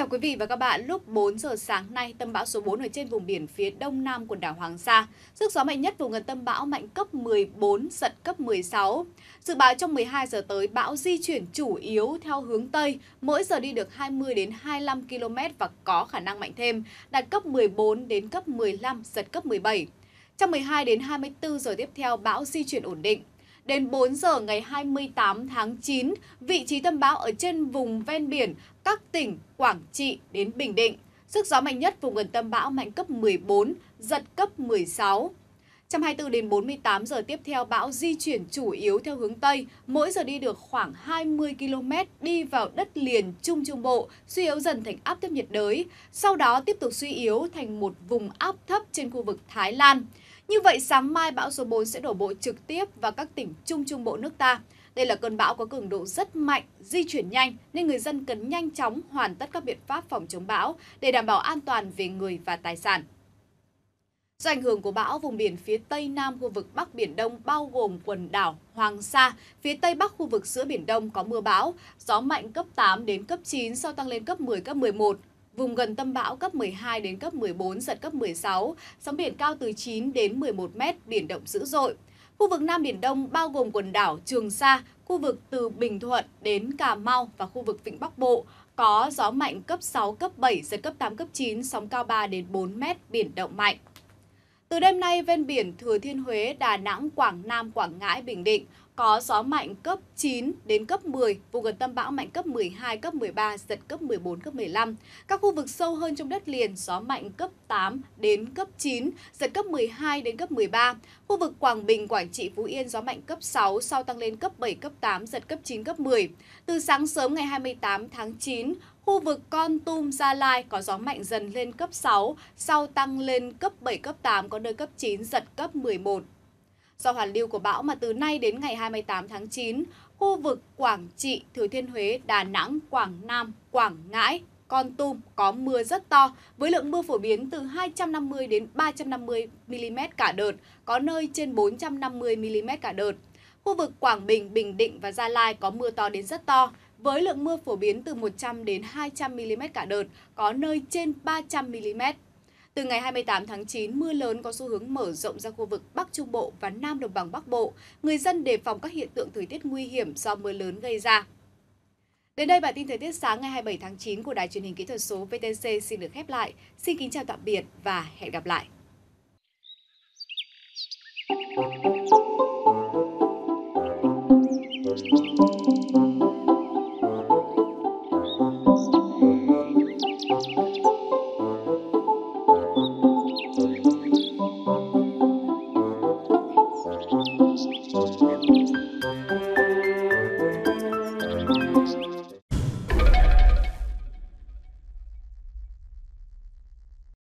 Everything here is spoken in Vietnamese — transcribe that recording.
chào quý vị và các bạn. Lúc 4 giờ sáng nay, tâm bão số 4 ở trên vùng biển phía đông nam quần đảo Hoàng Sa. Sức gió mạnh nhất vùng gần tâm bão mạnh cấp 14, giật cấp 16. Dự báo trong 12 giờ tới, bão di chuyển chủ yếu theo hướng Tây, mỗi giờ đi được 20 đến 25 km và có khả năng mạnh thêm, đạt cấp 14 đến cấp 15, giật cấp 17. Trong 12 đến 24 giờ tiếp theo, bão di chuyển ổn định. Đến 4 giờ ngày 28 tháng 9, vị trí tâm bão ở trên vùng ven biển các tỉnh Quảng Trị đến Bình Định. Sức gió mạnh nhất vùng gần tâm bão mạnh cấp 14, giật cấp 16. Trong 24 đến 48 giờ tiếp theo, bão di chuyển chủ yếu theo hướng Tây, mỗi giờ đi được khoảng 20 km đi vào đất liền Trung Trung Bộ, suy yếu dần thành áp thấp nhiệt đới, sau đó tiếp tục suy yếu thành một vùng áp thấp trên khu vực Thái Lan. Như vậy, sáng mai bão số 4 sẽ đổ bộ trực tiếp vào các tỉnh Trung Trung Bộ nước ta. Đây là cơn bão có cường độ rất mạnh, di chuyển nhanh nên người dân cần nhanh chóng hoàn tất các biện pháp phòng chống bão để đảm bảo an toàn về người và tài sản. Do ảnh hưởng của bão, vùng biển phía tây nam khu vực Bắc Biển Đông bao gồm quần đảo Hoàng Sa, phía tây bắc khu vực giữa Biển Đông có mưa bão, gió mạnh cấp 8 đến cấp 9 sau tăng lên cấp 10, cấp 11, Vùng gần tâm bão cấp 12 đến cấp 14, giật cấp 16, sóng biển cao từ 9 đến 11 mét, biển động dữ dội. Khu vực Nam Biển Đông bao gồm quần đảo Trường Sa, khu vực từ Bình Thuận đến Cà Mau và khu vực Vịnh Bắc Bộ có gió mạnh cấp 6, cấp 7, giật cấp 8, cấp 9, sóng cao 3 đến 4 mét, biển động mạnh. Từ đêm nay, ven biển Thừa Thiên Huế, Đà Nẵng, Quảng Nam, Quảng Ngãi, Bình Định có gió mạnh cấp 9 đến cấp 10, vùng gần tâm bão mạnh cấp 12, cấp 13, giật cấp 14, cấp 15. Các khu vực sâu hơn trong đất liền, gió mạnh cấp 8 đến cấp 9, giật cấp 12 đến cấp 13. Khu vực Quảng Bình, Quảng Trị, Phú Yên gió mạnh cấp 6, sau tăng lên cấp 7, cấp 8, giật cấp 9, cấp 10. Từ sáng sớm ngày 28 tháng 9, Khu vực Con Tum, Gia Lai có gió mạnh dần lên cấp 6, sau tăng lên cấp 7, cấp 8, có nơi cấp 9, giật cấp 11, Do hoàn lưu của bão mà từ nay đến ngày 28 tháng 9, khu vực Quảng Trị, Thừa Thiên Huế, Đà Nẵng, Quảng Nam, Quảng Ngãi, Con Tum có mưa rất to với lượng mưa phổ biến từ 250 đến 350 mm cả đợt, có nơi trên 450 mm cả đợt. Khu vực Quảng Bình, Bình Định và Gia Lai có mưa to đến rất to với lượng mưa phổ biến từ 100 đến 200 mm cả đợt, có nơi trên 300 mm. Từ ngày 28 tháng 9, mưa lớn có xu hướng mở rộng ra khu vực Bắc Trung Bộ và Nam Đồng bằng Bắc Bộ. Người dân đề phòng các hiện tượng thời tiết nguy hiểm do mưa lớn gây ra. Đến đây bản tin thời tiết sáng ngày 27 tháng 9 của Đài truyền hình kỹ thuật số VTC xin được khép lại. Xin kính chào tạm biệt và hẹn gặp lại.